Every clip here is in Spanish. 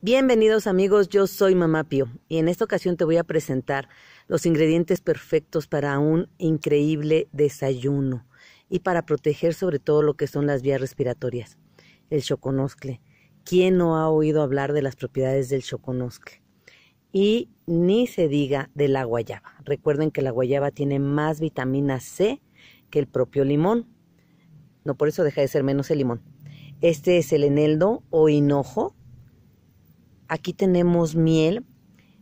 Bienvenidos amigos, yo soy Mamá Pío y en esta ocasión te voy a presentar los ingredientes perfectos para un increíble desayuno y para proteger sobre todo lo que son las vías respiratorias. El choconoscle. ¿Quién no ha oído hablar de las propiedades del choconoscle? Y ni se diga de la guayaba. Recuerden que la guayaba tiene más vitamina C que el propio limón. No por eso deja de ser menos el limón. Este es el eneldo o hinojo Aquí tenemos miel.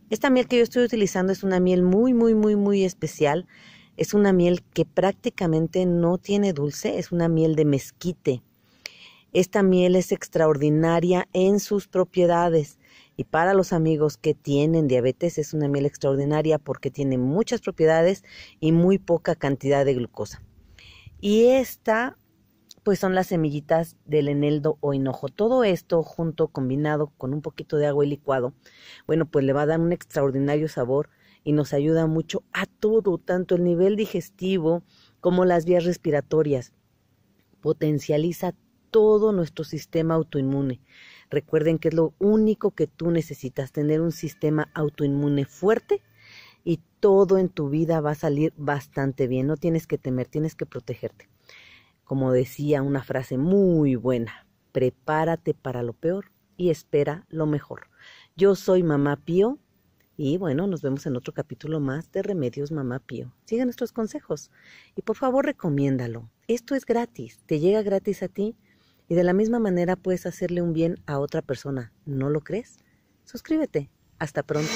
Esta miel que yo estoy utilizando es una miel muy, muy, muy, muy especial. Es una miel que prácticamente no tiene dulce, es una miel de mezquite. Esta miel es extraordinaria en sus propiedades y para los amigos que tienen diabetes es una miel extraordinaria porque tiene muchas propiedades y muy poca cantidad de glucosa. Y esta pues son las semillitas del eneldo o hinojo. Todo esto junto, combinado con un poquito de agua y licuado, bueno, pues le va a dar un extraordinario sabor y nos ayuda mucho a todo, tanto el nivel digestivo como las vías respiratorias. Potencializa todo nuestro sistema autoinmune. Recuerden que es lo único que tú necesitas, tener un sistema autoinmune fuerte y todo en tu vida va a salir bastante bien. No tienes que temer, tienes que protegerte. Como decía una frase muy buena, prepárate para lo peor y espera lo mejor. Yo soy Mamá Pío y bueno, nos vemos en otro capítulo más de Remedios Mamá Pío. Sigue nuestros consejos y por favor recomiéndalo. Esto es gratis, te llega gratis a ti y de la misma manera puedes hacerle un bien a otra persona. ¿No lo crees? Suscríbete. Hasta pronto.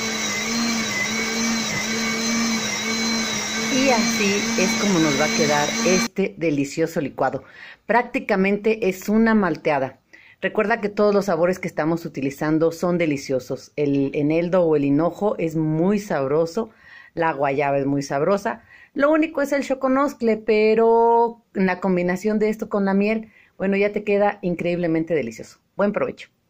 Y así es como nos va a quedar este delicioso licuado. Prácticamente es una malteada. Recuerda que todos los sabores que estamos utilizando son deliciosos. El eneldo o el hinojo es muy sabroso. La guayaba es muy sabrosa. Lo único es el choconoscle, pero la combinación de esto con la miel, bueno, ya te queda increíblemente delicioso. Buen provecho.